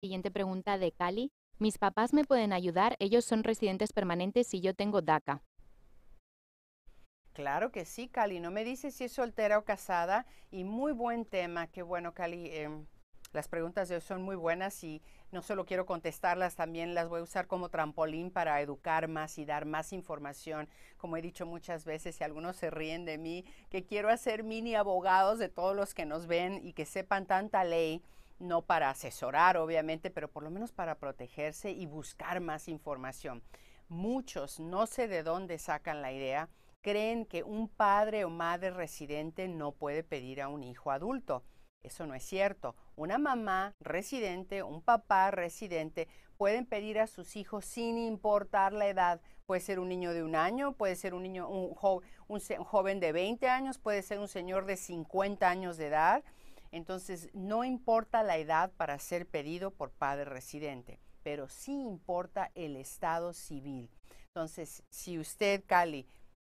Siguiente pregunta de Cali. Mis papás me pueden ayudar, ellos son residentes permanentes y yo tengo DACA. Claro que sí, Cali. No me dice si es soltera o casada y muy buen tema. Qué bueno, Cali. Em, las preguntas de hoy son muy buenas y no solo quiero contestarlas, también las voy a usar como trampolín para educar más y dar más información. Como he dicho muchas veces, y algunos se ríen de mí, que quiero hacer mini abogados de todos los que nos ven y que sepan tanta ley no para asesorar, obviamente, pero por lo menos para protegerse y buscar más información. Muchos, no sé de dónde sacan la idea, creen que un padre o madre residente no puede pedir a un hijo adulto. Eso no es cierto. Una mamá residente, un papá residente pueden pedir a sus hijos sin importar la edad. Puede ser un niño de un año, puede ser un niño un, joven de 20 años, puede ser un señor de 50 años de edad entonces, no importa la edad para ser pedido por padre residente, pero sí importa el estado civil. Entonces, si usted, Cali,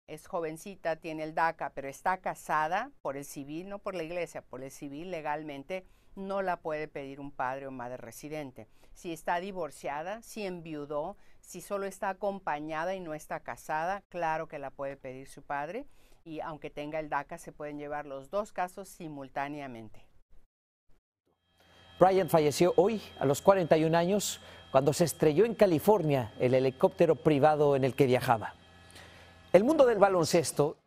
es jovencita, tiene el DACA, pero está casada por el civil, no por la iglesia, por el civil legalmente, no la puede pedir un padre o madre residente. Si está divorciada, si enviudó, si solo está acompañada y no está casada, claro que la puede pedir su padre y aunque tenga el DACA se pueden llevar los dos casos simultáneamente. Brian falleció hoy a los 41 años cuando se estrelló en California el helicóptero privado en el que viajaba. El mundo del baloncesto